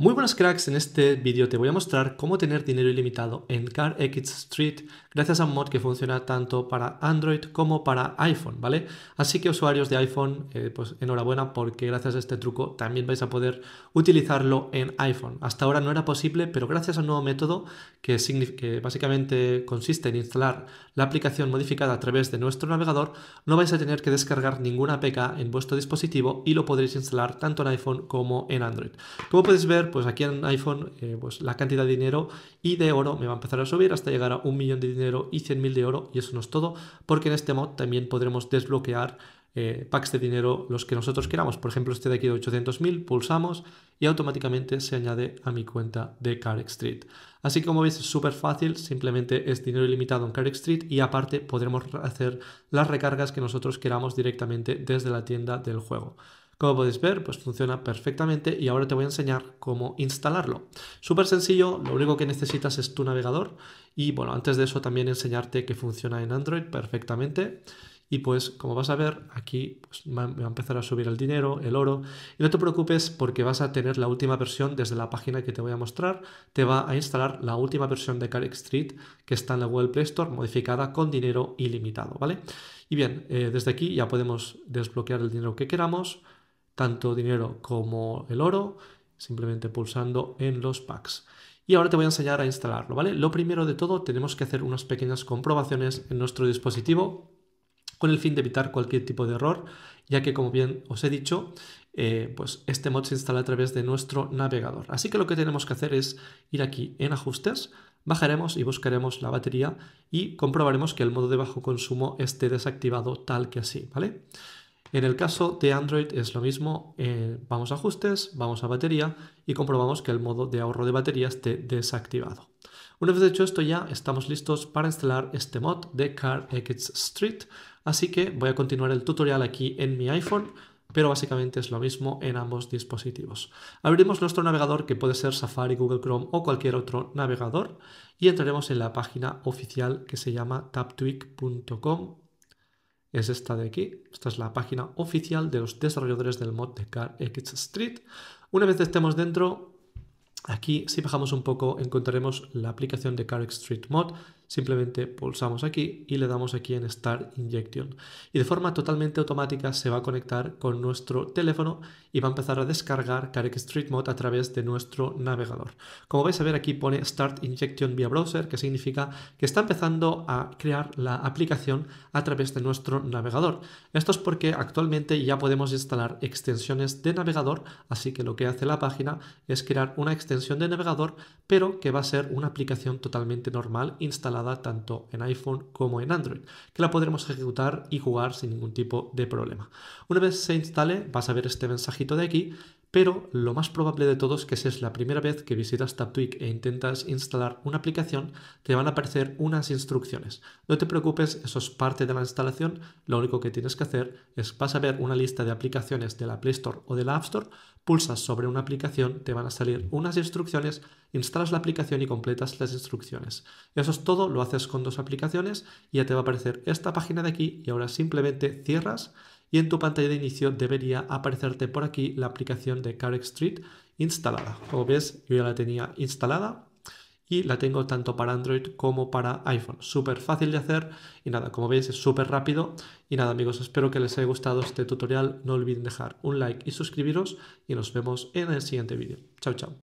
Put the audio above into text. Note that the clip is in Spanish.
Muy buenas cracks, en este vídeo te voy a mostrar cómo tener dinero ilimitado en CarX Street gracias a un mod que funciona tanto para Android como para iPhone, ¿vale? Así que usuarios de iPhone, eh, pues enhorabuena porque gracias a este truco también vais a poder utilizarlo en iPhone. Hasta ahora no era posible, pero gracias a nuevo método que, que básicamente consiste en instalar la aplicación modificada a través de nuestro navegador, no vais a tener que descargar ninguna APK en vuestro dispositivo y lo podréis instalar tanto en iPhone como en Android. Como podéis ver, pues aquí en iPhone eh, pues la cantidad de dinero y de oro me va a empezar a subir hasta llegar a un millón de dinero y 100.000 de oro y eso no es todo, porque en este mod también podremos desbloquear eh, packs de dinero los que nosotros queramos. Por ejemplo, este de aquí de 800.000, pulsamos y automáticamente se añade a mi cuenta de CarX Street. Así que como veis es súper fácil, simplemente es dinero ilimitado en Carx Street y aparte podremos hacer las recargas que nosotros queramos directamente desde la tienda del juego. Como podéis ver, pues funciona perfectamente y ahora te voy a enseñar cómo instalarlo. Súper sencillo, lo único que necesitas es tu navegador y bueno, antes de eso también enseñarte que funciona en Android perfectamente. Y pues como vas a ver, aquí me pues, va a empezar a subir el dinero, el oro. Y no te preocupes porque vas a tener la última versión desde la página que te voy a mostrar. Te va a instalar la última versión de Carex Street que está en la Google Play Store modificada con dinero ilimitado, ¿vale? Y bien, eh, desde aquí ya podemos desbloquear el dinero que queramos tanto dinero como el oro, simplemente pulsando en los packs. Y ahora te voy a enseñar a instalarlo, ¿vale? Lo primero de todo, tenemos que hacer unas pequeñas comprobaciones en nuestro dispositivo con el fin de evitar cualquier tipo de error, ya que como bien os he dicho, eh, pues este mod se instala a través de nuestro navegador. Así que lo que tenemos que hacer es ir aquí en ajustes, bajaremos y buscaremos la batería y comprobaremos que el modo de bajo consumo esté desactivado tal que así, ¿vale? En el caso de Android es lo mismo, eh, vamos a ajustes, vamos a batería y comprobamos que el modo de ahorro de batería esté desactivado. Una vez hecho esto ya estamos listos para instalar este mod de CarX Street, así que voy a continuar el tutorial aquí en mi iPhone, pero básicamente es lo mismo en ambos dispositivos. Abriremos nuestro navegador que puede ser Safari, Google Chrome o cualquier otro navegador y entraremos en la página oficial que se llama taptweak.com es esta de aquí. Esta es la página oficial de los desarrolladores del mod de X Street. Una vez estemos dentro, aquí si bajamos un poco encontraremos la aplicación de CarX Street Mod simplemente pulsamos aquí y le damos aquí en Start Injection. Y de forma totalmente automática se va a conectar con nuestro teléfono y va a empezar a descargar Carec Street Mode a través de nuestro navegador. Como vais a ver aquí pone Start Injection vía browser, que significa que está empezando a crear la aplicación a través de nuestro navegador. Esto es porque actualmente ya podemos instalar extensiones de navegador, así que lo que hace la página es crear una extensión de navegador, pero que va a ser una aplicación totalmente normal instalada tanto en iPhone como en Android, que la podremos ejecutar y jugar sin ningún tipo de problema. Una vez se instale, vas a ver este mensajito de aquí pero lo más probable de todo es que si es la primera vez que visitas Taptweak e intentas instalar una aplicación, te van a aparecer unas instrucciones. No te preocupes, eso es parte de la instalación, lo único que tienes que hacer es vas a ver una lista de aplicaciones de la Play Store o de la App Store, pulsas sobre una aplicación, te van a salir unas instrucciones, instalas la aplicación y completas las instrucciones. Eso es todo, lo haces con dos aplicaciones y ya te va a aparecer esta página de aquí y ahora simplemente cierras y en tu pantalla de inicio debería aparecerte por aquí la aplicación de Carex Street instalada. Como ves, yo ya la tenía instalada y la tengo tanto para Android como para iPhone. Súper fácil de hacer y nada, como veis es súper rápido. Y nada amigos, espero que les haya gustado este tutorial. No olviden dejar un like y suscribiros y nos vemos en el siguiente vídeo. Chao, chao.